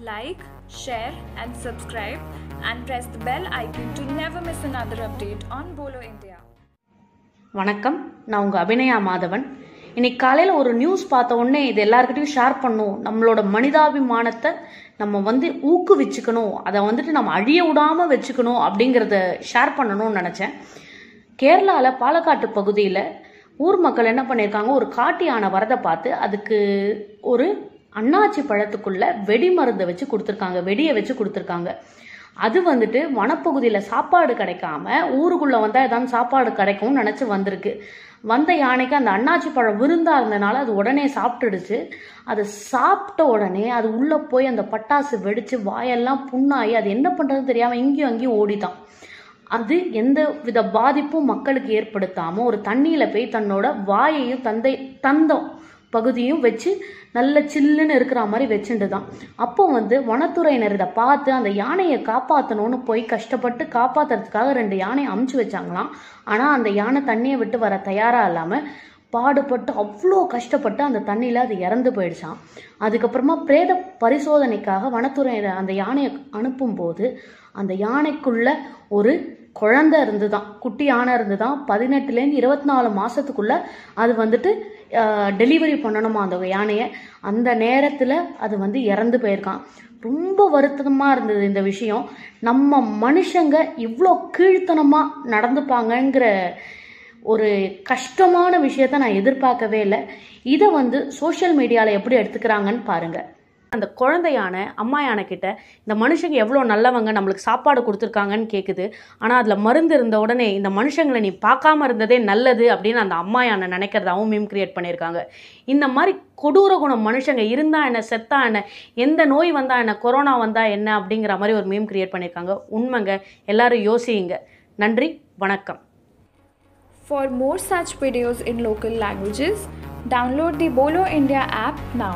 Like, share and subscribe and press the bell icon to never miss another update on Bolo India. வணக்கம் நான் உங்கள் அபிநயா மாதவன் இன்னைக்கு காலையில் ஒரு நியூஸ் பார்த்த உடனே இது எல்லாருக்கிட்டையும் ஷேர் பண்ணும் நம்மளோட மனிதாபிமானத்தை நம்ம வந்து ஊக்குவிச்சுக்கணும் அதை வந்துட்டு நம்ம அழிய விடாமல் வச்சுக்கணும் அப்படிங்கிறத ஷேர் பண்ணணும்னு நினச்சேன் கேரளாவில் பாலக்காட்டு பகுதியில் ஊர் மக்கள் என்ன பண்ணியிருக்காங்க ஒரு காட்டு யானை வரதை பார்த்து அதுக்கு ஒரு அண்ணாச்சி பழத்துக்குள்ள வெடி மருந்தை வச்சு கொடுத்துருக்காங்க வெடியை வச்சு கொடுத்துருக்காங்க அது வந்துட்டு வனப்பகுதியில் சாப்பாடு கிடைக்காம ஊருக்குள்ளே வந்தால் ஏதாவது சாப்பாடு கிடைக்கும்னு நினச்சி வந்திருக்கு வந்த யானைக்கு அந்த அண்ணாச்சி பழம் விருந்தா இருந்தனால அது உடனே சாப்பிட்டுடுச்சு அதை சாப்பிட்ட உடனே அது உள்ளே போய் அந்த பட்டாசு வெடித்து வாயெல்லாம் புண்ணாகி அது என்ன பண்ணுறதுன்னு தெரியாமல் இங்கேயும் அங்கேயும் ஓடிதான் அது எந்த வித பாதிப்பும் மக்களுக்கு ஏற்படுத்தாமல் ஒரு தண்ணியில் போய் தன்னோட வாயையும் தந்தை தந்தம் பகுதியும் வச்சு நல்ல சில்லுன்னு இருக்கிற மாதிரி வச்சுட்டுதான் அப்போ வந்து வனத்துறையினர் இதை பார்த்து அந்த யானையை காப்பாற்றணும்னு போய் கஷ்டப்பட்டு காப்பாற்றுறதுக்காக ரெண்டு யானையை அமுச்சு வச்சாங்களாம் ஆனால் அந்த யானை தண்ணியை விட்டு வர தயாராக இல்லாமல் பாடுபட்டு அவ்வளோ கஷ்டப்பட்டு அந்த தண்ணியில் அது இறந்து போயிடுச்சான் அதுக்கப்புறமா பிரேத பரிசோதனைக்காக வனத்துறையினர் அந்த யானையை அனுப்பும்போது அந்த யானைக்குள்ள ஒரு குழந்த இருந்து தான் குட்டி யானை இருந்து தான் பதினெட்டுலேருந்து இருபத்தி நாலு மாதத்துக்குள்ளே அது வந்துட்டு டெலிவரி பண்ணணுமா அந்த யானையை அந்த நேரத்தில் அது வந்து இறந்து போயிருக்கான் ரொம்ப வருத்தமாக இருந்தது இந்த விஷயம் நம்ம மனுஷங்க இவ்வளோ கீழ்த்தனமாக நடந்துப்பாங்கங்கிற ஒரு கஷ்டமான விஷயத்த நான் எதிர்பார்க்கவே இல்லை இதை வந்து சோஷியல் மீடியாவில் எப்படி எடுத்துக்கிறாங்கன்னு பாருங்கள் அந்த குழந்தையான அம்மாயான அம்மா யானை கிட்ட இந்த மனுஷங்க எவ்வளோ நல்லவங்க நம்மளுக்கு சாப்பாடு கொடுத்துருக்காங்கன்னு கேட்குது ஆனால் அதில் மருந்து இருந்த உடனே இந்த மனுஷங்களை நீ பார்க்காம இருந்ததே நல்லது அப்படின்னு அந்த அம்மா யானை நினைக்கிறதாவும் மீம் கிரியேட் பண்ணியிருக்காங்க இந்த மாதிரி கொடூர குணம் மனுஷங்க இருந்தா என்ன செத்தா என்ன எந்த நோய் வந்தா என்ன கொரோனா வந்தா என்ன அப்படிங்கிற மாதிரி ஒரு மீம் கிரியேட் பண்ணியிருக்காங்க உண்மைங்க எல்லாரும் யோசியுங்க நன்றி வணக்கம் For more such videos in local languages, download the Bolo India app now.